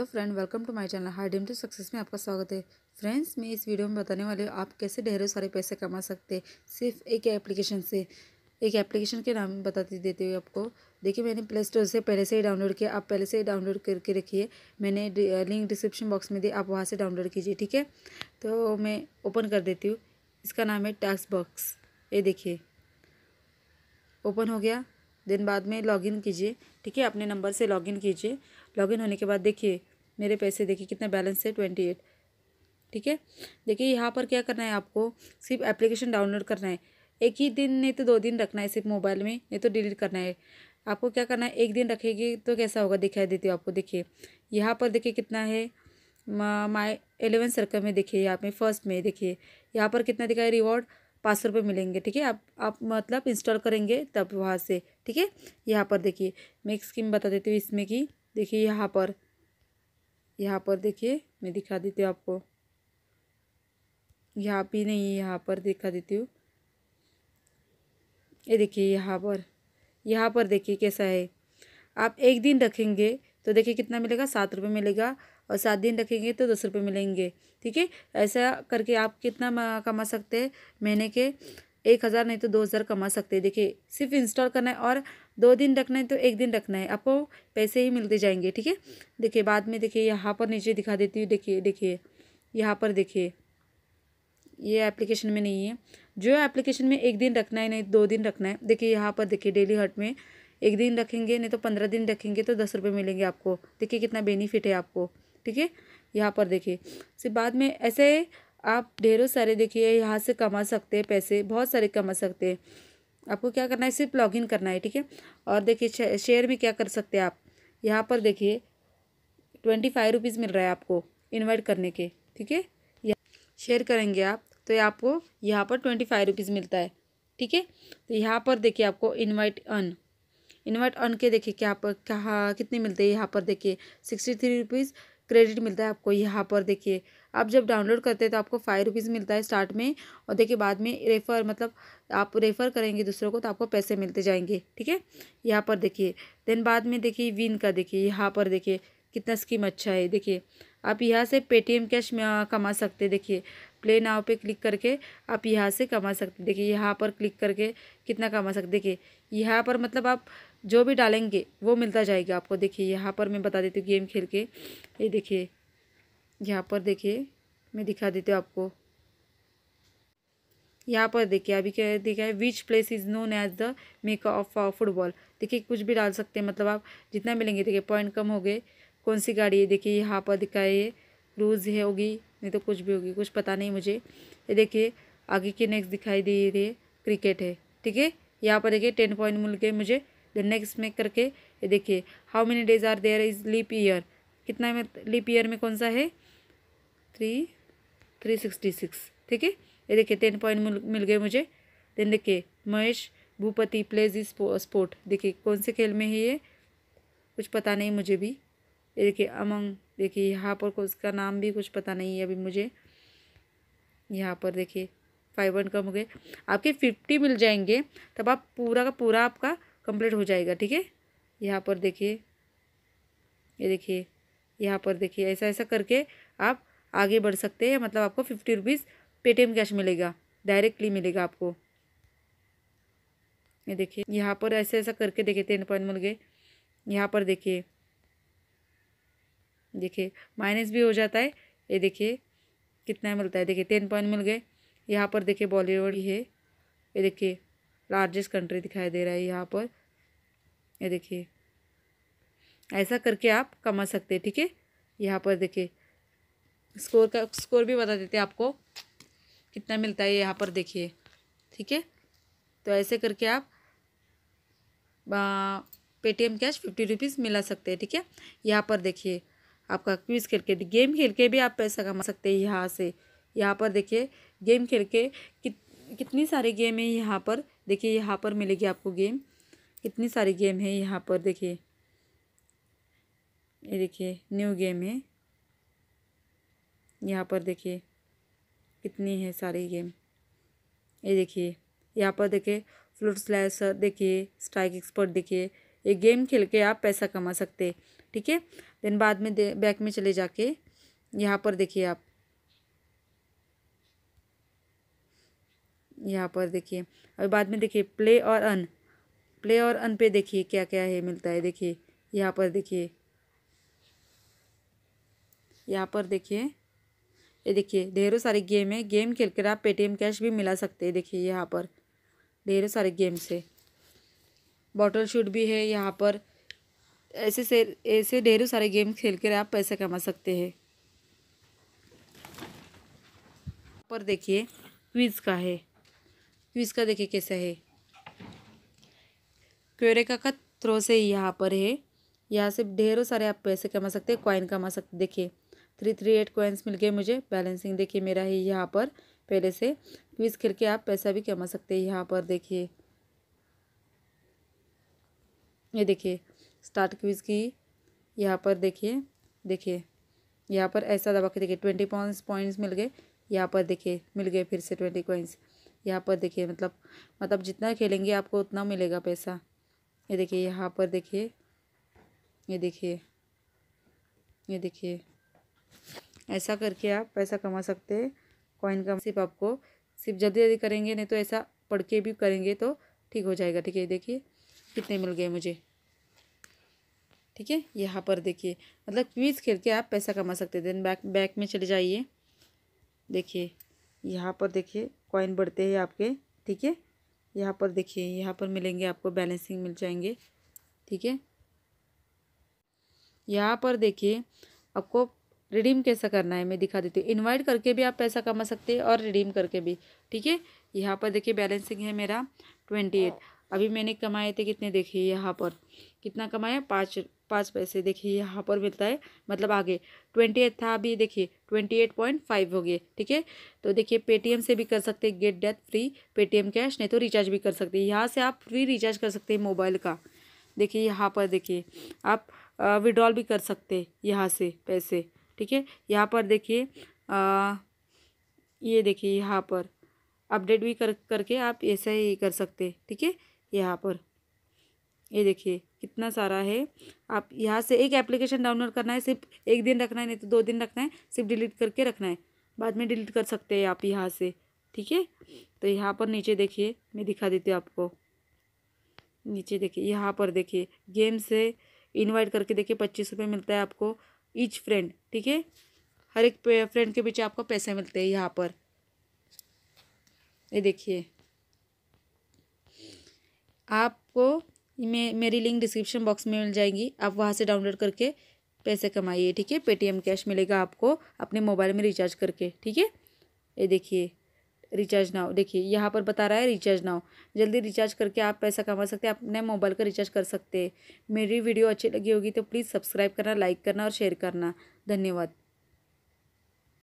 hello friend welcome to my channel high dim to success में आपका स्वागत है फ्रेंड्स मैं इस वीडियो में बताने वाले हूँ आप कैसे ढेरों सारे पैसे कमा सकते हैं सिर्फ एक एप्लीकेशन से एक एप्लीकेशन के नाम बताती देती हुई आपको देखिए मैंने प्ले स्टोर से पहले से ही डाउनलोड किया आप पहले से ही डाउनलोड करके रखिए मैंने लिंक डिस्क्रिप्शन बॉक्स में दी आप वहाँ से डाउनलोड कीजिए ठीक है तो मैं ओपन कर देती हूँ इसका नाम है टास्क बॉक्स ये देखिए ओपन हो गया दिन बाद में लॉगिन कीजिए ठीक है अपने नंबर से लॉगिन कीजिए लॉगिन होने के बाद देखिए मेरे पैसे देखिए कितना बैलेंस है ट्वेंटी एट ठीक है देखिए यहाँ पर क्या करना है आपको सिर्फ एप्लीकेशन डाउनलोड करना है एक ही दिन नहीं तो दो दिन रखना है सिर्फ मोबाइल में नहीं तो डिलीट करना है आपको क्या करना है एक दिन रखेगी तो कैसा होगा दिखाई देती हूँ आपको देखिए यहाँ पर देखिए कितना है माई एलेवन सर्कल में देखिए यहाँ पे फर्स्ट में देखिए यहाँ पर कितना दिखाई रिवॉर्ड पाँच सौ रुपये मिलेंगे ठीक है आप आप मतलब इंस्टॉल करेंगे तब वहाँ से ठीक है यहाँ पर देखिए मैं एक स्कीम बता देती हूँ इसमें कि देखिए यहाँ पर यहाँ पर देखिए मैं दिखा देती हूँ आपको यहाँ भी नहीं यहाँ पर दिखा देती हूँ ये देखिए यहाँ पर यहाँ पर देखिए कैसा है आप एक दिन रखेंगे तो देखिए कितना मिलेगा सात रुपये मिलेगा और सात दिन रखेंगे तो दस रुपये मिलेंगे ठीक है ऐसा करके आप कितना कमा सकते हैं महीने के एक हज़ार नहीं तो दो हज़ार कमा सकते हैं देखिए सिर्फ इंस्टॉल करना है और दो दिन रखना है तो एक दिन रखना है आपको पैसे ही मिलते जाएंगे ठीक है देखिए बाद में देखिए यहाँ पर नीचे दिखा देती हूँ देखिए देखिए यहाँ पर देखिए ये एप्लीकेशन में नहीं है जो एप्लीकेशन में एक दिन रखना है नहीं दो दिन रखना है देखिए यहाँ पर देखिए डेली हट में एक दिन रखेंगे नहीं तो पंद्रह दिन रखेंगे तो दस रुपये मिलेंगे आपको देखिए कितना बेनिफिट है आपको ठीक है यहाँ पर देखिए सिर्फ बाद में ऐसे आप ढेरों सारे देखिए यहाँ से कमा सकते हैं पैसे बहुत सारे कमा सकते हैं आपको क्या करना है सिर्फ लॉगिन करना है ठीक है और देखिए शेयर भी क्या कर सकते हैं आप यहाँ पर देखिए ट्वेंटी फाइव रुपीज़ मिल रहा है आपको इन्वाइट करने के ठीक है या शेयर करेंगे आप तो यह आपको यहाँ पर ट्वेंटी फाइव रुपीज़ मिलता है ठीक है तो यहाँ पर देखिए आपको इन्वाइट अन इन्वाइट अन के देखिए क्या पर कहाँ कितने मिलते हैं यहाँ पर देखिए सिक्सटी थ्री रुपीज़ क्रेडिट मिलता है आपको यहाँ पर देखिए आप जब डाउनलोड करते हैं तो आपको फाइव रुपीज़ मिलता है स्टार्ट में और देखिए बाद में रेफ़र मतलब आप रेफ़र करेंगे दूसरों को तो आपको पैसे मिलते जाएंगे ठीक है यहाँ पर देखिए देन बाद में देखिए विन का देखिए यहाँ पर देखिए कितना स्कीम अच्छा है देखिए आप यहाँ से पेटीएम कैश कमा सकते देखिए प्ले नाव पे क्लिक करके आप यहाँ से कमा सकते देखिए यहाँ पर क्लिक करके कितना कमा सकते देखिए यहाँ पर मतलब आप जो भी डालेंगे वो मिलता जाएगा आपको देखिए यहाँ पर मैं बता देती हूँ गेम खेल के ये देखिए यहाँ पर देखिए मैं दिखा देती हूँ आपको यहाँ पर देखिए अभी क्या देखा है which place is known as the Mecca of football देखिए कुछ भी डाल सकते हैं मतलब आप जितना मिलेंगे देखिए पॉइंट कम हो गए कौन सी गाड़ी है देखिए यहाँ पर दिखा है क्रूज है होगी नहीं तो कुछ भी होगी कुछ पता नहीं मुझे ये देखिए आगे की नेक्स्ट दिखाई दे रही है क्रिकेट है ठीक है यहाँ पर देखिए टेन पॉइंट मिल गए मुझे द नेक्स्ट में करके ये देखिए how many days are there is leap year कितना में लीप ईयर में कौन सा है थ्री थ्री सिक्सटी सिक्स ठीक है ये देखिए टेन पॉइंट मिल गए मुझे देन देखिए Mahesh Bhupathi plays is sport देखिए कौन से खेल में है ये कुछ पता नहीं मुझे भी ये देखिए अमंग देखिए यहाँ पर उसका नाम भी कुछ पता नहीं है अभी मुझे यहाँ पर देखिए फाइव वन कम हो गए आपके फिफ्टी मिल जाएंगे तब आप पूरा का पूरा आपका कंप्लीट हो जाएगा ठीक है यहाँ पर देखिए ये देखिए यहाँ पर देखिए ऐसा ऐसा करके आप आगे बढ़ सकते हैं मतलब आपको फिफ्टी रुपीज़ पेटीएम कैश मिलेगा डायरेक्टली मिलेगा आपको ये देखिए यहाँ पर ऐसा ऐसा करके देखिए टेन पॉइंट मिल गए यहाँ पर देखिए देखिए माइनस भी हो जाता है ये देखिए कितना मिलता है देखिए टेन पॉइंट मिल गए यहाँ पर देखिए बॉलीवुड है ये देखिए लार्जेस्ट कंट्री दिखाई दे रहा है यहाँ पर ये देखिए ऐसा करके आप कमा सकते हैं ठीक है यहाँ पर देखिए स्कोर का स्कोर भी बता देते हैं आपको कितना मिलता है यहाँ पर देखिए ठीक है तो ऐसे करके आप पेटीएम कैश फिफ्टी रुपीज़ मिला सकते हैं ठीक है यहाँ पर देखिए आपका क्विज खेल के गेम खेल के भी आप पैसा कमा सकते हैं यहाँ से यहाँ पर देखिए गेम खेल के कित कितनी सारे गेम है यहाँ पर देखिए यहाँ पर मिलेगी आपको गेम कितनी सारी गेम है यहाँ पर देखिए ये देखिए न्यू गेम है यहाँ पर देखिए कितनी है सारी गेम ये देखिए यहाँ पर देखिए फ्लूट स्लैशर देखिए स्ट्राइक एक्सपर्ट देखिए ये गेम खेल के आप पैसा कमा सकते ठीक है देन बाद में दे बैक में चले जाके यहाँ पर देखिए आप यहाँ पर देखिए और बाद में देखिए प्ले और अन प्ले और अन पे देखिए क्या क्या है मिलता है देखिए यहाँ पर देखिए यहाँ पर देखिए ये देखिए ढेरों सारे गेम है गेम खेल कर आप पेटीएम कैश भी मिला सकते हैं देखिए यहाँ पर ढेरों सारे गेम्स है बॉटल शूट भी है यहाँ पर ऐसे से ऐसे ढेरों सारे गेम खेल कर आप पैसा कमा सकते हैं पर देखिए क्विज़ का है क्विज़ का देखिए कैसा है क्योरेका का थ्रो से यहाँ पर है यहाँ से ढेरों सारे आप पैसे कमा सकते हैं कॉइन कमा सकते देखिए थ्री थ्री एट कॉइन्स मिल गए मुझे बैलेंसिंग देखिए मेरा है यहाँ पर पहले से क्विज खेल के आप पैसा भी कमा सकते हैं यहाँ पर देखिए ये देखिए स्टार्ट क्विज की यहाँ पर देखिए देखिए यहाँ पर ऐसा दबा के देखिए ट्वेंटी पॉइंट्स पॉइंट्स मिल गए यहाँ पर देखिए मिल गए फिर से ट्वेंटी कॉइन्स यहाँ पर देखिए मतलब मतलब जितना खेलेंगे आपको उतना मिलेगा पैसा ये देखिए यहाँ पर देखिए ये देखिए ये देखिए ऐसा करके आप पैसा कमा सकते हैं कॉइन का सिर्फ आपको सिर्फ जल्दी जल्दी करेंगे नहीं तो ऐसा पढ़ के भी करेंगे तो ठीक हो जाएगा ठीक है देखिए कितने मिल गए मुझे ठीक है यहाँ पर देखिए मतलब क्वीज़ खेल के आप पैसा कमा सकते देन बैक बैक में चले जाइए देखिए यहाँ पर देखिए कॉइन बढ़ते हैं आपके ठीक है यहाँ पर देखिए यहाँ पर मिलेंगे आपको बैलेंसिंग मिल जाएंगे ठीक है यहाँ पर देखिए आपको रिडीम कैसा करना है मैं दिखा देती हूँ इनवाइट करके भी आप पैसा कमा सकते हैं और रिडीम करके भी ठीक है यहाँ पर देखिए बैलेंसिंग है मेरा ट्वेंटी एट अभी मैंने कमाए थे कितने देखिए यहाँ पर कितना कमाया पाँच पाँच पैसे देखिए यहाँ पर मिलता है मतलब आगे ट्वेंटी एट था अभी देखिए ट्वेंटी एट पॉइंट फाइव हो गए ठीक है तो देखिए पेटीएम से भी कर सकते हैं get that free Paytm cash नहीं तो रिचार्ज भी कर सकते हैं यहाँ से आप फ्री रिचार्ज कर सकते हैं मोबाइल का देखिए यहाँ पर देखिए आप विड्रॉल भी कर सकते हैं यहाँ से पैसे ठीक है यहाँ पर देखिए ये देखिए यहाँ पर अपडेट भी कर करके आप ऐसा ही कर सकते ठीक है यहाँ पर ये देखिए कितना सारा है आप यहाँ से एक एप्लीकेशन डाउनलोड करना है सिर्फ एक दिन रखना है नहीं तो दो दिन रखना है सिर्फ डिलीट करके रखना है बाद में डिलीट कर सकते हैं आप यहाँ से ठीक है तो यहाँ पर नीचे देखिए मैं दिखा देती हूँ आपको नीचे देखिए यहाँ पर देखिए गेम से इनवाइट करके देखिए पच्चीस रुपये मिलता है आपको ईच फ्रेंड ठीक है हर एक फ्रेंड के पीछे आपको पैसे मिलते हैं यहाँ पर ये देखिए आपको मे, मेरी लिंक डिस्क्रिप्शन बॉक्स में मिल जाएगी आप वहाँ से डाउनलोड करके पैसे कमाइए ठीक है पेटीएम कैश मिलेगा आपको अपने मोबाइल में रिचार्ज करके ठीक है ये देखिए रिचार्ज नाव देखिए यहाँ पर बता रहा है रिचार्ज नाव जल्दी रिचार्ज करके आप पैसा कमा सकते हैं अपने मोबाइल का रिचार्ज कर सकते हैं मेरी वीडियो अच्छी लगी होगी तो प्लीज़ सब्सक्राइब करना लाइक करना और शेयर करना धन्यवाद